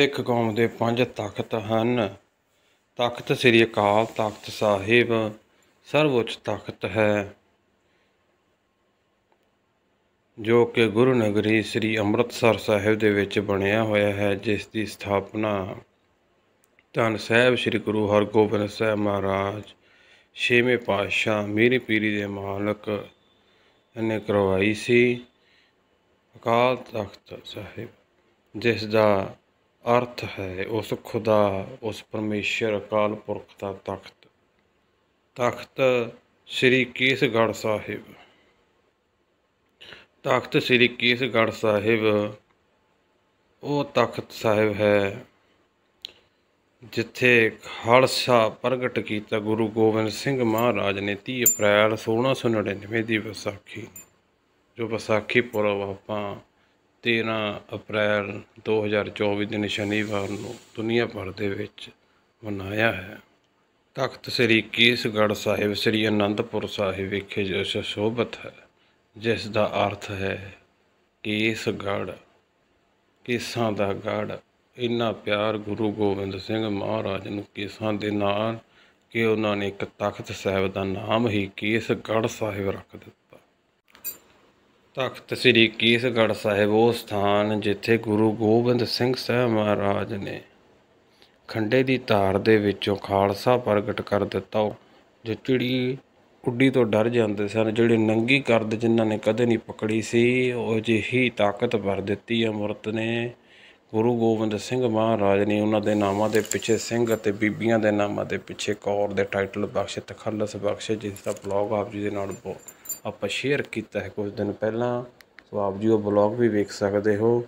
ਸਿੱਖ ਕੌਮ ਦੇ ਪੰਜ ਤਖਤ ਹਨ ਤਖਤ ਸ੍ਰੀ ਅਕਾਲ ਤਖਤ ਸਾਹਿਬ ਸਰਵਉੱਚ ਤਖਤ ਹੈ ਜੋ ਕਿ ਗੁਰੂ ਨਗਰੀ ਸ੍ਰੀ ਅੰਮ੍ਰਿਤਸਰ ਸਾਹਿਬ ਦੇ ਵਿੱਚ ਬਣਿਆ ਹੋਇਆ ਹੈ ਜਿਸ ਦੀ ਸਥਾਪਨਾ ਧੰਨ ਸਾਹਿਬ ਸ੍ਰੀ ਗੁਰੂ ਹਰਗੋਬਿੰਦ ਸਾਹਿਬ ਮਹਾਰਾਜ ਛੇਵੇਂ ਪਾਤਸ਼ਾਹ ਮੀਰੀ ਪੀਰੀ ਦੇ ਮਾਲਕ ਨੇ ਕਰਵਾਈ ਸੀ ਅਕਾਲ ਤਖਤ ਸਾਹਿਬ ਜਿਸ ਦਾ ਅਰਥ ਹੈ ਉਸ ਖੁਦਾ ਉਸ ਪਰਮੇਸ਼ਰ ਅਕਾਲ ਪੁਰਖ ਦਾ ਤਖਤ ਤਖਤ ਸ੍ਰੀ ਕੇਸਗੜ੍ਹ ਸਾਹਿਬ ਤਖਤ ਸ੍ਰੀ ਕੇਸਗੜ੍ਹ ਸਾਹਿਬ ਉਹ ਤਖਤ ਸਾਹਿਬ ਹੈ ਜਿੱਥੇ ਖਾਲਸਾ ਪ੍ਰਗਟ ਕੀਤਾ ਗੁਰੂ ਗੋਬਿੰਦ ਸਿੰਘ ਮਹਾਰਾਜ ਨੇ 30 ਅਪ੍ਰੈਲ 1699 ਦੀ ਵਿਸਾਖੀ ਜੋ ਵਿਸਾਖੀ ਪੁਰਬ ਆਪਾਂ 13 ਅਪ੍ਰੈਲ 2024 ਦਿਨ ਸ਼ਨੀਵਾਰ ਨੂੰ ਦੁਨੀਆ ਭਰ ਦੇ ਵਿੱਚ ਮਨਾਇਆ ਹੈ ਤਖਤ ਸ੍ਰੀ ਕੇਸਗੜ੍ਹ ਸਾਹਿਬ ਸ੍ਰੀ ਅਨੰਦਪੁਰ ਸਾਹਿਬ ਵਿਖੇ ਜੋ ਸ਼ੋਭਤ ਹੈ ਜਿਸ ਦਾ ਅਰਥ ਹੈ ਕੇਸਗੜ੍ਹ ਕੇਸਾਂ ਦਾ ਗੜ ਇੰਨਾ ਪਿਆਰ ਗੁਰੂ ਗੋਬਿੰਦ ਸਿੰਘ ਮਹਾਰਾਜ ਨੂੰ ਕੇਸਾਂ ਦੇ ਨਾਲ ਕਿ ਉਹਨਾਂ ਨੇ ਇੱਕ ਤਖਤ ਸਾਹਿਬ ਦਾ ਨਾਮ ਹੀ ਕੇਸਗੜ੍ਹ ਸਾਹਿਬ ਰੱਖ ਦਿੱਤਾ ਤਖਤ ਸ੍ਰੀ ਕੇਸਗੜ੍ਹ ਸਾਹਿਬ ਉਹ ਸਥਾਨ ਜਿੱਥੇ ਗੁਰੂ ਗੋਬਿੰਦ ਸਿੰਘ ਸਾਹਿਬ ਮਹਾਰਾਜ ਨੇ ਖੰਡੇ ਦੀ ਧਾਰ ਦੇ ਵਿੱਚੋਂ ਖਾਲਸਾ ਪ੍ਰਗਟ ਕਰ ਦਿੱਤਾ ਜੋ ਚਿੜੀ ਉੱਡੀ ਤੋਂ ਡਰ ਜਾਂਦੇ ਸਨ ਜਿਹੜੇ ਨੰਗੀ ਕਰਦ ਜਿਨ੍ਹਾਂ ਨੇ ਕਦੇ ਨਹੀਂ ਪਕੜੀ ਸੀ ਉਹ ਜਿਹੀ ਤਾਕਤ ਭਰ ਦਿੱਤੀ ਅਮਰਤ ਨੇ ਗੁਰੂ ਗੋਬਿੰਦ ਸਿੰਘ ਮਹਾਰਾਜ ਨੇ ਉਹਨਾਂ ਦੇ ਨਾਮਾਂ ਦੇ ਪਿੱਛੇ ਸਿੰਘ ਅਤੇ ਬੀਬੀਆਂ ਦੇ ਨਾਮਾਂ ਦੇ ਪਿੱਛੇ ਕੌਰ ਦੇ ਟਾਈਟਲ ਬਖਸ਼ ਤਖੱਲਸ ਬਖਸ਼ੇ ਜਿਸ ਦਾ ਬਲੌਗ ਆਪ ਜੀ ਦੇ ਨਾਲ ਬਹੁਤ ਆਪਾਂ ਸ਼ੇਅਰ ਕੀਤਾ ਹੈ ਕੁਝ ਦਿਨ ਪਹਿਲਾਂ ਸੋ ਆਪ ਜੀ ਉਹ ਬਲੌਗ ਵੀ ਵੇਖ ਸਕਦੇ ਹੋ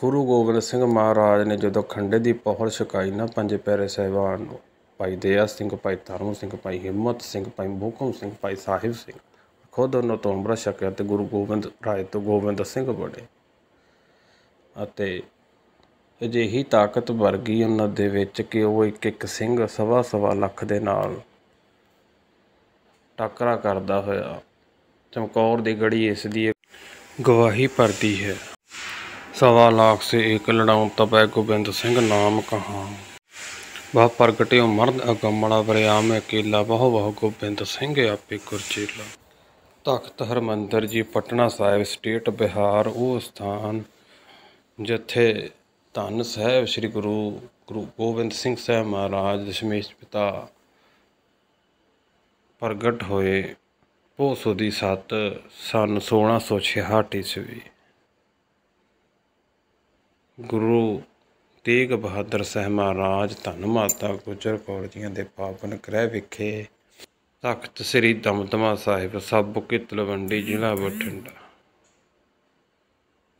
ਗੁਰੂ ਗੋਬਿੰਦ ਸਿੰਘ ਮਹਾਰਾਜ ਨੇ ਜਦੋਂ ਖੰਡੇ ਦੀ ਪਹੁਲ ਛਕਾਈ ਨਾ ਪੰਜ ਪਿਆਰੇ ਸਹਿਬਾਨ ਨੂੰ ਭਾਈ ਦਇਆ ਸਿੰਘ ਭਾਈ ਧਰਮ ਸਿੰਘ ਭਾਈ ਹਿੰਮਤ ਸਿੰਘ ਭਾਈ ਮੋਕਮ ਸਿੰਘ ਭਾਈ ਸਾਹਿਬ ਸਿੰਘ ਖੁਦ ਉਹਨਾਂ ਤੋਂ ਅੰਮ੍ਰਿਤ ਛਕਿਆ ਤੇ ਗੁਰੂ ਗੋਬਿੰਦ ਰਾਏ ਤੋਂ ਗੋਬਿੰਦ ਸਿੰਘ ਬਣੇ ਅਤੇ ਅਜਿਹੀ ਤਾਕਤ ਵਰਗੀ ਉਹਨਾਂ ਦੇ ਵਿੱਚ ਕਿ ਉਹ ਇੱਕ ਇੱਕ ਸਿੰਘ ਸਵਾ ਸਵਾ ਲੱਖ ਦੇ ਨਾਲ ਟੱਕਰਾ ਕਰਦਾ ਹੋਇਆ ਚਮਕੌਰ ਦੀ ਗੜੀ ਇਸ ਦੀ ਗਵਾਹੀ ਪਰਦੀ ਹੈ ਸਵਾ ਲੱਖ ਸੇ ਇੱਕ ਲੜਾਉਂ ਤਪੈ ਗੋਬਿੰਦ ਸਿੰਘ ਨਾਮ ਕਹਾ ਵਹ ਪ੍ਰਗਟਿਓ ਮਰਦ ਅਗੰਮਣਾ ਬਰਿਆ ਮੈਂ ਅਕੇਲਾ ਬਹੁ ਬਹੁ ਗੋਬਿੰਦ ਸਿੰਘ ਆਪੇ ਗੁਰਚੇਲਾ ਤਖਤ ਹਰਮੰਦਰ ਜੀ ਪਟਨਾ ਸਾਹਿਬ ਸਟੇਟ ਬਿਹਾਰ ਉਹ ਸਥਾਨ ਜਿੱਥੇ ਧੰਨ ਸਾਹਿਬ ਸ੍ਰੀ ਗੁਰੂ ਗੁਰੂ ਗੋਬਿੰਦ ਸਿੰਘ ਸਾਹਿਬ ਮਹਾਰਾਜ ਦਸ਼ਮੇਸ਼ ਪਿਤਾ ਪ੍ਰਗਟ ਹੋਏ ਭੋਸੋ ਦੀ ਸੱਤ ਸਨ 1666 ਈਸਵੀ ਗੁਰੂ ਤੇਗ ਬਹਾਦਰ ਸਾਹਿਬ ਮਹਾਰਾਜ ਧੰਨ ਮਾਤਾ ਗੁਜਰ ਕੌਰ ਜੀਆਂ ਦੇ ਪਾਵਨ ਗ੍ਰਹਿ ਵਿਖੇ ਤਖਤ ਸ੍ਰੀ ਦਮਦਮਾ ਸਾਹਿਬ ਸਾਬੁਕੇ ਤਲਵੰਡੀ ਜ਼ਿਲ੍ਹਾ ਬਠਿੰਡਾ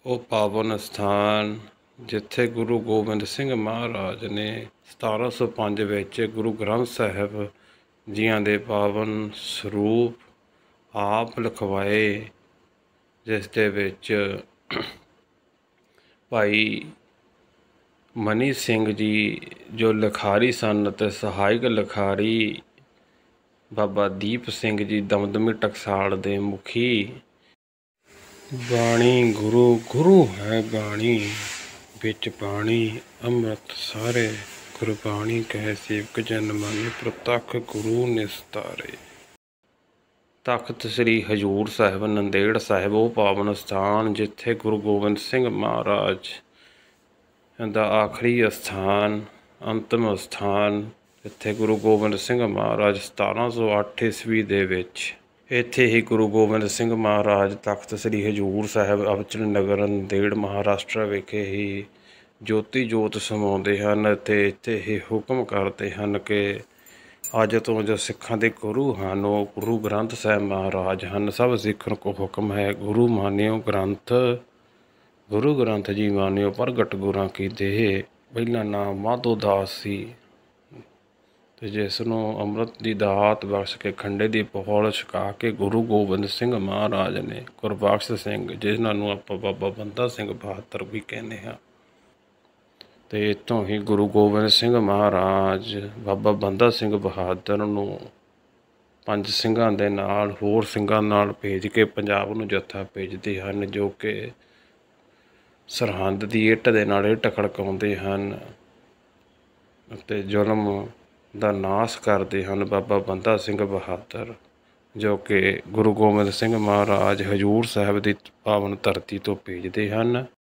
ਉਹ ਪਾਵਨ ਸਥਾਨ ਜਿੱਥੇ ਗੁਰੂ ਗੋਬਿੰਦ ਸਿੰਘ ਮਹਾਰਾਜ ਨੇ 1705 ਵਿੱਚ ਗੁਰੂ ਗ੍ਰੰਥ ਸਾਹਿਬ ਜੀਆਂ ਦੇ ਪਾਵਨ ਸਰੂਪ ਆਪ ਲਖਵਾਏ ਜਿਸ ਦੇ ਵਿੱਚ ਭਾਈ ਮਨੀ ਸਿੰਘ ਜੀ ਜੋ ਲਖਾਰੀ ਸਨ ਤੇ ਸਹਾਇਕ ਲਖਾਰੀ ਬਾਬਾ ਦੀਪ ਸਿੰਘ ਜੀ ਦਮਦਮੀ ਟਕਸਾਲ ਦੇ ਮੁਖੀ ਬਾਣੀ ਗੁਰੂ ਗੁਰੂ ਹੈ ਬਾਣੀ ਵਿੱਚ ਪਾਣੀ ਅੰਮ੍ਰਿਤ ਸਾਰੇ ਗੁਰਬਾਣੀ ਕਹੇ ਸੇਵਕ ਜਨ ਮਾਨੇ ਪ੍ਰਤੱਖ ਗੁਰੂ ਨਿਸਤਾਰੇ ਤਖਤ ਸ੍ਰੀ ਹਜੂਰ ਸਾਹਿਬ ਨੰਦੇੜ ਸਾਹਿਬ ਉਹ ਪਾਵਨ ਸਥਾਨ ਜਿੱਥੇ ਗੁਰੂ ਗੋਬਿੰਦ ਸਿੰਘ ਮਹਾਰਾਜ ਦਾ ਆਖਰੀ ਸਥਾਨ ਅੰਤਮ ਸਥਾਨ ਜਿੱਥੇ ਗੁਰੂ ਗੋਬਿੰਦ ਸਿੰਘ ਮਹਾਰਾਜ 1708 ਈਸਵੀ ਦੇ ਵਿੱਚ ਇੱਥੇ ਹੀ ਗੁਰੂ ਗੋਬਿੰਦ ਸਿੰਘ ਮਹਾਰਾਜ ਤਖਤ ਸ੍ਰੀ ਹਜੂਰ ਸਾਹਿਬ ਅਵਚਨ ਨਗਰ ਨੰਦੇੜ ਮਹਾਰਾਸ਼ਟਰ ਵਿਖੇ ਹੀ ਜੋਤੀ ਜੋਤ ਸਮਾਉਂਦੇ ਹਨ ਅਤੇ ਇੱਥੇ ਇਹ ਹੁਕਮ ਕਰਦੇ ਹਨ ਕਿ ਅੱਜ ਤੋਂ ਜੋ ਸਿੱਖਾਂ ਦੇ ਗੁਰੂ ਹਨ ਉਹ ਗੁਰੂ ਗ੍ਰੰਥ ਸਾਹਿਬ ਮਹਾਰਾਜ ਹਨ ਸਭ ਸਿੱਖਣ ਕੋ ਹੁਕਮ ਹੈ ਗੁਰੂ ਮਾਨਿਓ ਗ੍ਰੰਥ ਗੁਰੂ ਗ੍ਰੰਥ ਜੀ ਮਾਨਿਓ ਪ੍ਰਗਟ ਗੁਰਾਂ ਕੀ ਦੇਹ ਪਹਿਲਾ ਨਾਮ ਮਾਧੋ ਦਾਸ ਸੀ ਤੇ ਜਿਸ ਨੂੰ ਅੰਮ੍ਰਿਤ ਦੀ ਦਾਤ ਬਖਸ਼ ਕੇ ਖੰਡੇ ਦੀ ਪਹੋਲ ਛਕਾ ਕੇ ਗੁਰੂ ਗੋਬਿੰਦ ਸਿੰਘ ਮਹਾਰਾਜ ਨੇ ਗੁਰਬਖਸ਼ ਸਿੰਘ ਜਿਨ੍ਹਾਂ ਨੂੰ ਆਪਾਂ ਬਾਬਾ ਬੰਦਾ ਸਿੰਘ ਬਹਾਦਰ ਵੀ ਕਹਿੰਦੇ ਹਾਂ ਤੇ ਇਤੋਂ ਹੀ ਗੁਰੂ ਗੋਬਿੰਦ ਸਿੰਘ ਮਹਾਰਾਜ ਬਾਬਾ ਬੰਦਾ ਸਿੰਘ ਬਹਾਦਰ ਨੂੰ ਪੰਜ ਸਿੰਘਾਂ ਦੇ ਨਾਲ ਹੋਰ ਸਿੰਘਾਂ ਨਾਲ ਭੇਜ ਕੇ ਪੰਜਾਬ ਨੂੰ ਜੱਥਾ ਭੇਜਦੇ ਹਨ ਜੋ ਕਿ ਸਰਹੰਦ ਦੀ ਇੱਟ ਦੇ ਨਾਲ ਟਕੜਕਾਉਂਦੇ ਹਨ ਅਤੇ ਜ਼ੁਲਮ ਦਾ ਨਾਸ ਕਰਦੇ ਹਨ ਬਾਬਾ ਬੰਦਾ ਸਿੰਘ ਬਹਾਦਰ ਜੋ ਕਿ ਗੁਰੂ ਗੋਬਿੰਦ ਸਿੰਘ ਮਹਾਰਾਜ ਹਜੂਰ ਸਾਹਿਬ ਦੀ ਪਾਵਨ ਧਰਤੀ ਤੋਂ ਭੇਜਦੇ ਹਨ